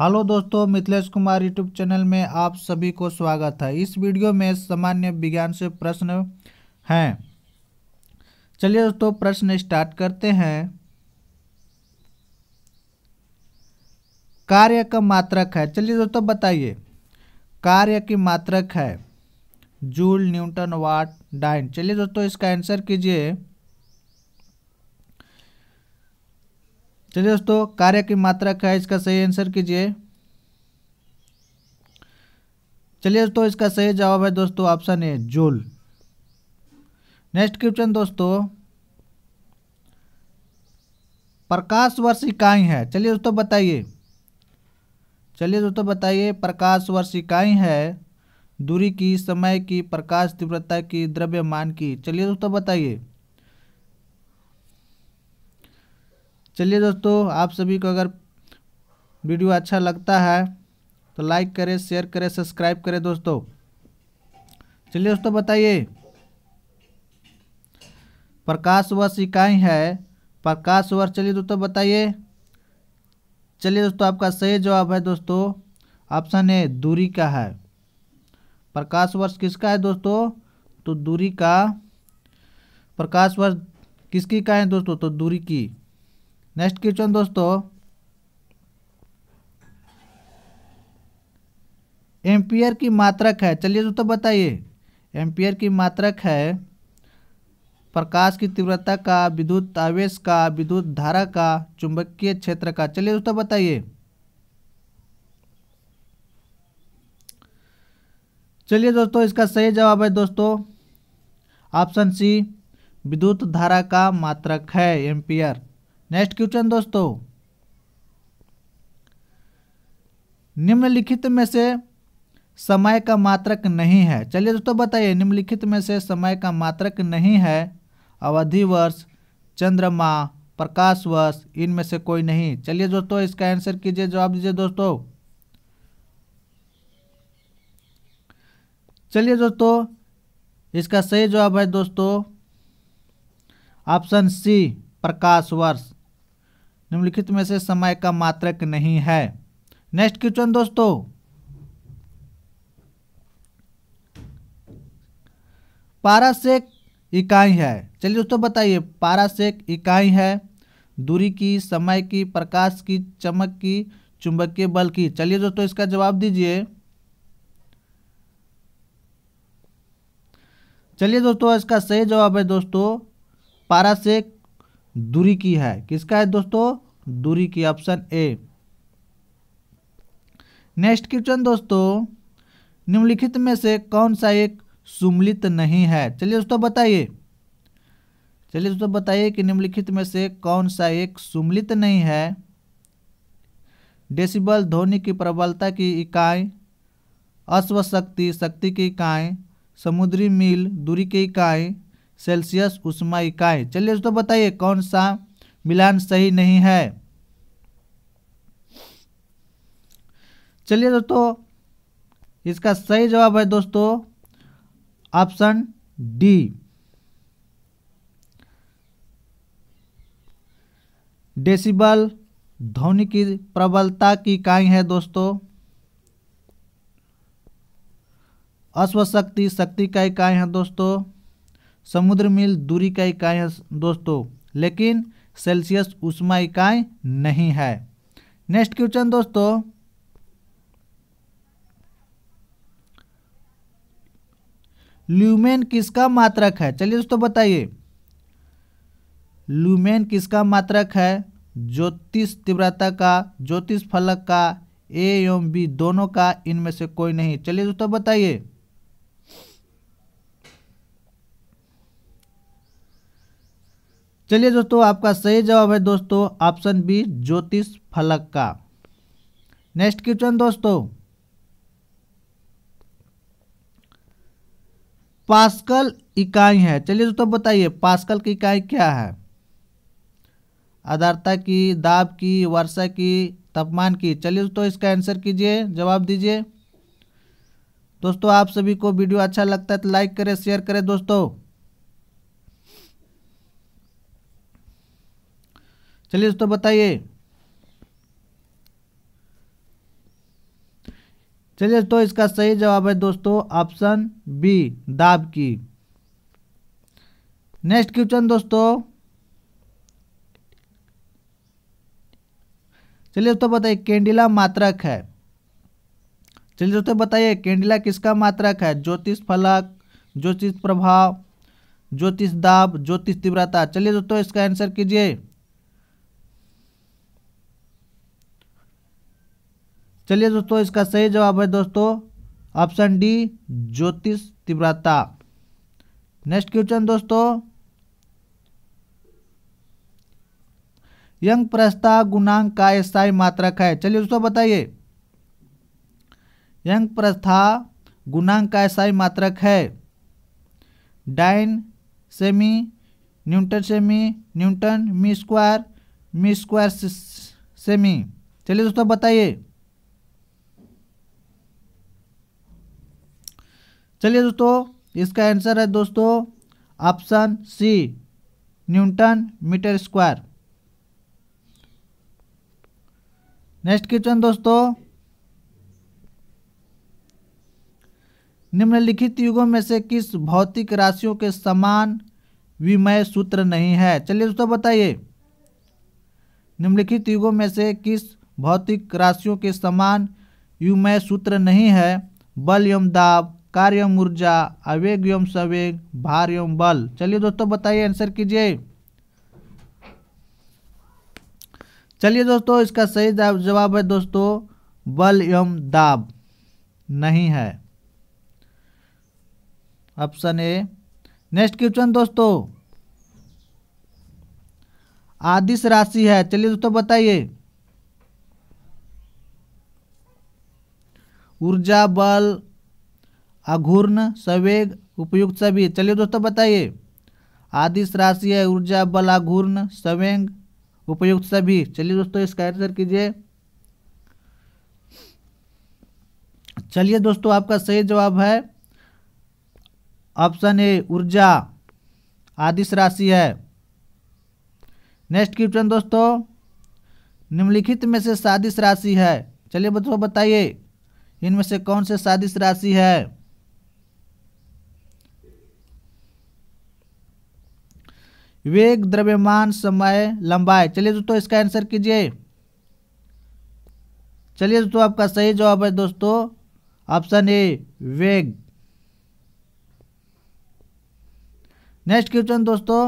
hello दोस्तों Mithilesh Kumar YouTube channel में आप सभी को स्वागत है इस वीडियो में सामान्य विज्ञान से प्रश्न हैं चलिए दोस्तों प्रश्न स्टार्ट करते हैं कार्य का मात्रक है चलिए दोस्तों बताइए कार्य की मात्रक है जूल न्यूटन वाट डाइन चलिए दोस्तों इसका आंसर कीजिए चलिए दोस्तों कार्य की मात्रा क्या है इसका सही आंसर कीजिए चलिए दोस्तों इसका सही जवाब है दोस्तों option A joule next question दोस्तों प्रकाश वर्ष इकाई है चलिए दोस्तों बताइए चलिए दोस्तों बताइए प्रकाश वर्ष इकाई है दूरी की समय की प्रकाश तीव्रता की द्रव्यमान की चलिए दोस्तों बताइए चलिए दोस्तों आप सभी को अगर वीडियो अच्छा लगता है तो लाइक करें शेयर करें सब्सक्राइब करें दोस्तों चलिए दोस्तों बताइए प्रकाश वर्ष इकाई है प्रकाश वर्ष चलिए दोस्तों बताइए चलिए दोस्तों आपका सही जवाब है दोस्तों ऑप्शन ए दूरी का है प्रकाश वर्ष किसका है दोस्तों तो दूरी का प्रकाश वर्ष किसकी का है दोस्तों तो दूरी की नेक्स्ट क्वेश्चन दोस्तों एम्पियर की मात्रक है चलिए दोस्तों बताइए एम्पियर की मात्रक है प्रकाश की तीव्रता का विद्युत आवेश का विद्युत धारा का चुंबकीय क्षेत्र का चलिए दोस्तों बताइए चलिए दोस्तों इसका सही जवाब है दोस्तों ऑप्शन सी विद्युत धारा का मात्रक है एम्पियर नेक्स्ट क्वेश्चन दोस्तों निम्नलिखित में से समय का मात्रक नहीं है चलिए दोस्तों बताइए निम्नलिखित में से समय का मात्रक नहीं है अवधि वर्ष चंद्रमा प्रकाश वर्ष इनमें से कोई नहीं चलिए दोस्तों इसका आंसर कीजिए जवाब दीजिए दोस्तों चलिए दोस्तों इसका सही जवाब है दोस्तों ऑप्शन सी प्रकाश वर्ष निम्नलिखित में से समय का मात्रक नहीं है नेक्स्ट क्वेश्चन दोस्तों पारा सेक इकाई है चलिए दोस्तों बताइए पारा सेक इकाई है दूरी की समय की प्रकाश की चमक की चुंबकीय बल की चलिए दोस्तों इसका जवाब दीजिए चलिए दोस्तों इसका सही जवाब है दोस्तों पारासेक दूरी की है किसका है दोस्तों दूरी की ऑप्शन ए नेक्स्ट क्वेश्चन दोस्तों निम्नलिखित में से कौन सा एक सुमलित नहीं है चलिए दोस्तों बताइए चलिए दोस्तों बताइए कि निम्नलिखित में से कौन सा एक सुमलित नहीं है डेसिबल ध्वनि की प्रबलता की इकाई अश्वशक्ति शक्ति शक्ति की इकाई समुद्री मील दूरी की इकाई सेल्सियस उष्मा इकाई चलिए दोस्तों बताइए कौन सा मिलान सही नहीं है चलिए दोस्तों इसका सही जवाब है दोस्तों ऑप्शन डी डेसिबल ध्वनि की प्रबलता की इकाई है दोस्तों अश्वशक्ति शक्ति का इकाई है दोस्तों समुद्र मील दूरी का इकाई है दोस्तों लेकिन सेल्सियस उष्मा इकाई नहीं है नेक्स्ट क्वेश्चन दोस्तों ल्यूमेन किसका मात्रक है चलिए दोस्तों बताइए ल्यूमेन किसका मात्रक है ज्योतिष तीव्रता का ज्योतिष फलक का ए एवं बी दोनों का इनमें से कोई नहीं चलिए दोस्तों बताइए चलिए दोस्तों आपका सही जवाब है दोस्तों ऑप्शन बी ज्योतिष फलक का नेक्स्ट क्वेश्चन दोस्तों पास्कल इकाई है चलिए दोस्तों बताइए पास्कल की इकाई क्या है आधारता की दाब की वर्षा की तापमान की चलिए दोस्तों इसका आंसर कीजिए जवाब दीजिए दोस्तों आप सभी को वीडियो अच्छा लगता है तो लाइक करें शेयर करें दोस्तों चलिए दोस्तों बताइए चलिए दोस्तों इसका सही जवाब है दोस्तों ऑप्शन बी दाब की नेक्स्ट क्वेश्चन दोस्तों चलिए दोस्तों बताइए कैंडिला मात्रक है चलिए दोस्तों बताइए कैंडिला किसका मात्रक है ज्योतिष फलक ज्योतिष प्रभाव ज्योतिष दाब ज्योतिष तीव्रता चलिए दोस्तों इसका आंसर कीजिए चलिए दोस्तों इसका सही जवाब है दोस्तों ऑप्शन डी ज्योतिष तीव्रता नेक्स्ट क्वेश्चन दोस्तों यंग प्रस्ता गुणांक का स्थायी मात्रक है चलिए दोस्तों बताइए यंग प्रस्था गुणांक का स्थायी मात्रक है डाइन सेमी न्यूटन सेमी न्यूटन मी स्क्वायर मी स्क्वायर सेमी चलिए दोस्तों बताइए चलिए दोस्तों इसका आंसर है दोस्तों option C newton metre square next question दोस्तों निम्नलिखित युगों में से किस भौतिक राशियों के समान विमय सूत्र नहीं है चलिए दोस्तों बताइए निम्नलिखित युगों में से किस भौतिक राशियों के समान युमय सूत्र नहीं है बल एवं दाब कार्य एवं ऊर्जा आवेग एवं सवेग भार एवं बल चलिए दोस्तों बताइए आंसर कीजिए चलिए दोस्तों इसका सही जवाब है दोस्तों बल एवं दाब नहीं है ऑप्शन ए नेक्स्ट क्वेश्चन दोस्तों आदिश राशि है चलिए दोस्तों बताइए ऊर्जा बल अघूर्ण सवेग उपयुक्त सभी चलिए दोस्तों बताइए आदिश राशि है ऊर्जा बल अघूर्ण सवेंग उपयुक्त सभी चलिए दोस्तों इसका आंसर कीजिए चलिए दोस्तों आपका सही जवाब है ऑप्शन ए ऊर्जा आदिश राशि है नेक्स्ट क्वेश्चन दोस्तों निम्नलिखित में से सादिश राशि है चलिए दोस्तों बताइए इनमें से कौन से सादिश राशि है वेग द्रव्यमान समय लंबाई चलिए दोस्तों इसका आंसर कीजिए चलिए दोस्तों आपका सही जवाब है दोस्तों ऑप्शन ए वेग नेक्स्ट क्वेश्चन दोस्तों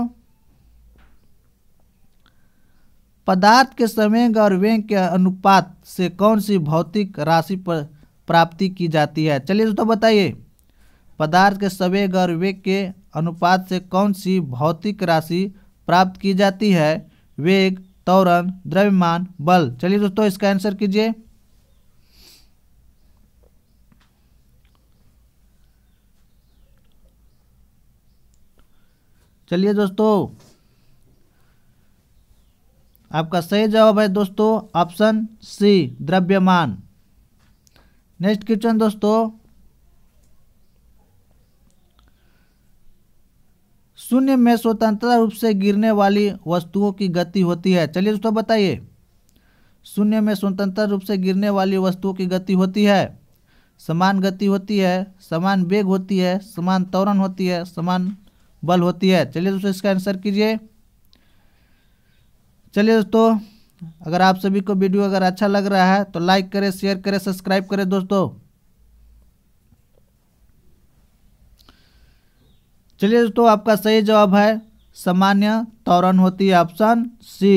पदार्थ के समय और वेग के अनुपात से कौन सी भौतिक राशि पर प्राप्ति की जाती है चलिए दोस्तों बताइए पदार्थ के सवेग और वेग के अनुपात से कौन सी भौतिक राशि प्राप्त की जाती है वेग त्वरण द्रव्यमान बल चलिए दोस्तों इसका आंसर कीजिए चलिए दोस्तों आपका सही जवाब है दोस्तों ऑप्शन सी द्रव्यमान नेक्स्ट क्वेश्चन दोस्तों शून्य में स्वतंत्रता रूप से गिरने वाली वस्तुओं की गति होती है चलिए दोस्तों बताइए शून्य में स्वतंत्र रूप से गिरने वाली वस्तुओं की गति होती है समान गति होती है समान वेग होती है समान त्वरण होती है समान बल होती है चलिए दोस्तों इसका आंसर कीजिए चलिए दोस्तों अगर आप सभी को वीडियो अगर अच्छा लग रहा है तो लाइक करें शेयर करें सब्सक्राइब करें दोस्तों चलिए दोस्तों आपका सही जवाब है सामान्य तौरण होती है ऑप्शन सी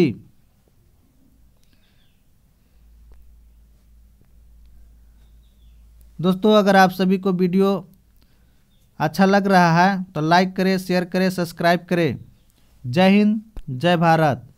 दोस्तों अगर आप सभी को वीडियो अच्छा लग रहा है तो लाइक करें शेयर करें सब्सक्राइब करें जय हिंद जय भारत